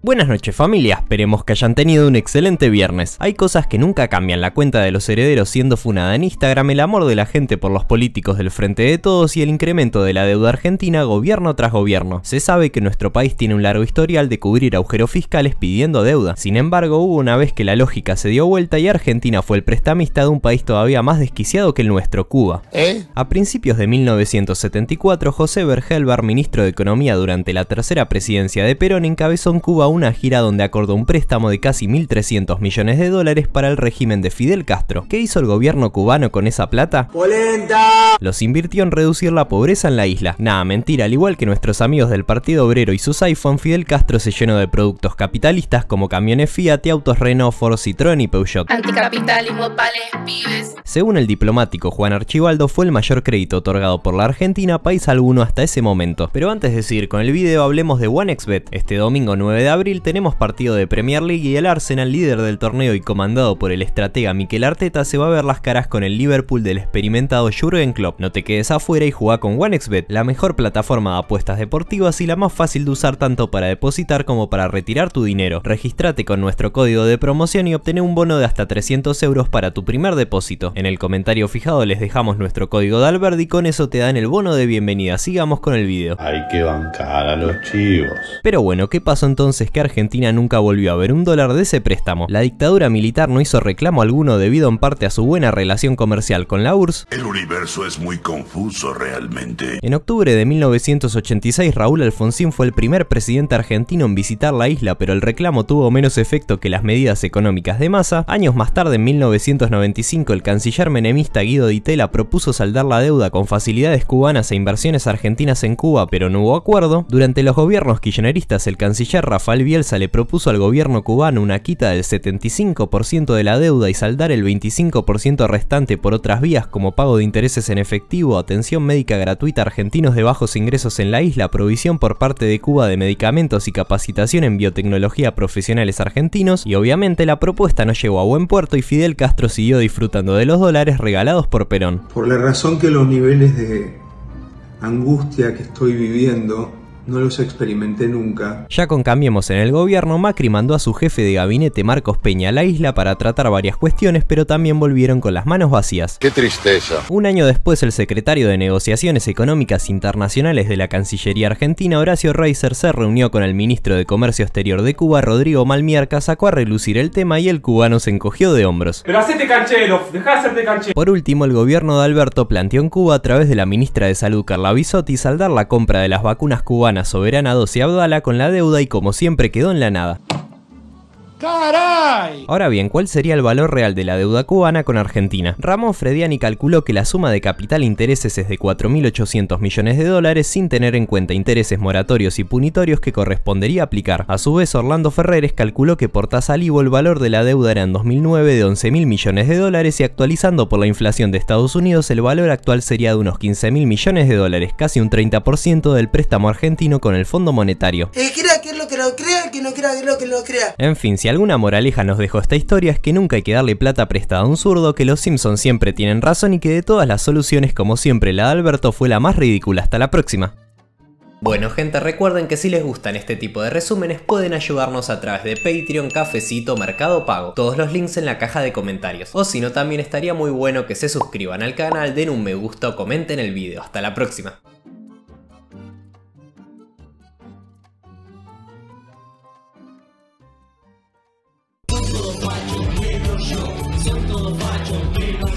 Buenas noches familia, esperemos que hayan tenido un excelente viernes. Hay cosas que nunca cambian, la cuenta de los herederos siendo funada en Instagram, el amor de la gente por los políticos del frente de todos y el incremento de la deuda argentina gobierno tras gobierno. Se sabe que nuestro país tiene un largo historial de cubrir agujeros fiscales pidiendo deuda. Sin embargo, hubo una vez que la lógica se dio vuelta y Argentina fue el prestamista de un país todavía más desquiciado que el nuestro, Cuba. ¿Eh? A principios de 1974, José Bergelbar, ministro de Economía durante la tercera presidencia de Perón, encabezó en Cuba una gira donde acordó un préstamo de casi 1.300 millones de dólares para el régimen de Fidel Castro. ¿Qué hizo el gobierno cubano con esa plata? ¡Polenta! Los invirtió en reducir la pobreza en la isla. Nada, mentira, al igual que nuestros amigos del Partido Obrero y sus iPhone, Fidel Castro se llenó de productos capitalistas como camiones Fiat autos Renault, Ford, Citroën y Peugeot. Anticapitalismo, Según el diplomático Juan Archibaldo, fue el mayor crédito otorgado por la Argentina país alguno hasta ese momento. Pero antes de seguir con el video, hablemos de OneXBet. Este domingo 9 de abril, abril tenemos partido de Premier League y el Arsenal líder del torneo y comandado por el estratega Mikel Arteta se va a ver las caras con el Liverpool del experimentado Jurgen Klopp. No te quedes afuera y juega con OneXBet, la mejor plataforma de apuestas deportivas y la más fácil de usar tanto para depositar como para retirar tu dinero. Regístrate con nuestro código de promoción y obtené un bono de hasta 300 euros para tu primer depósito. En el comentario fijado les dejamos nuestro código de Alberti, y con eso te dan el bono de bienvenida. Sigamos con el video. Hay que bancar a los chivos. Pero bueno, ¿qué pasó entonces que Argentina nunca volvió a ver un dólar de ese préstamo. La dictadura militar no hizo reclamo alguno debido en parte a su buena relación comercial con la URSS. El universo es muy confuso realmente. En octubre de 1986 Raúl Alfonsín fue el primer presidente argentino en visitar la isla, pero el reclamo tuvo menos efecto que las medidas económicas de masa. Años más tarde, en 1995, el canciller menemista Guido Ditela propuso saldar la deuda con facilidades cubanas e inversiones argentinas en Cuba, pero no hubo acuerdo. Durante los gobiernos kirchneristas, el canciller Rafael Bielsa le propuso al gobierno cubano una quita del 75% de la deuda y saldar el 25% restante por otras vías como pago de intereses en efectivo, atención médica gratuita a argentinos de bajos ingresos en la isla, provisión por parte de Cuba de medicamentos y capacitación en biotecnología a profesionales argentinos, y obviamente la propuesta no llegó a buen puerto y Fidel Castro siguió disfrutando de los dólares regalados por Perón. Por la razón que los niveles de angustia que estoy viviendo, no los experimenté nunca. Ya con Cambiemos en el gobierno, Macri mandó a su jefe de gabinete Marcos Peña a la isla para tratar varias cuestiones, pero también volvieron con las manos vacías. ¡Qué tristeza! Un año después, el secretario de Negociaciones Económicas Internacionales de la Cancillería Argentina, Horacio Reiser, se reunió con el ministro de Comercio Exterior de Cuba, Rodrigo Malmierca, sacó a relucir el tema y el cubano se encogió de hombros. ¡Pero hacete Por último, el gobierno de Alberto planteó en Cuba, a través de la ministra de Salud, Carla Bisotti, saldar la compra de las vacunas cubanas soberana abdala con la deuda y como siempre quedó en la nada. ¡Caray! Ahora bien, ¿cuál sería el valor real de la deuda cubana con Argentina? Ramón Frediani calculó que la suma de capital e intereses es de 4.800 millones de dólares sin tener en cuenta intereses moratorios y punitorios que correspondería aplicar. A su vez, Orlando Ferreres calculó que por tasa LIBO el valor de la deuda era en 2009 de 11.000 millones de dólares y actualizando por la inflación de Estados Unidos el valor actual sería de unos 15.000 millones de dólares, casi un 30% del préstamo argentino con el Fondo Monetario. El eh, que lo crea, crea que no crea lo que lo crea. En fin, alguna moraleja nos dejó esta historia es que nunca hay que darle plata prestada a un zurdo, que los Simpsons siempre tienen razón y que de todas las soluciones, como siempre, la de Alberto fue la más ridícula. Hasta la próxima. Bueno gente, recuerden que si les gustan este tipo de resúmenes pueden ayudarnos a través de Patreon, Cafecito, Mercado Pago, todos los links en la caja de comentarios. O si no, también estaría muy bueno que se suscriban al canal, den un me gusta o comenten el video. Hasta la próxima. show, sento louvado, prima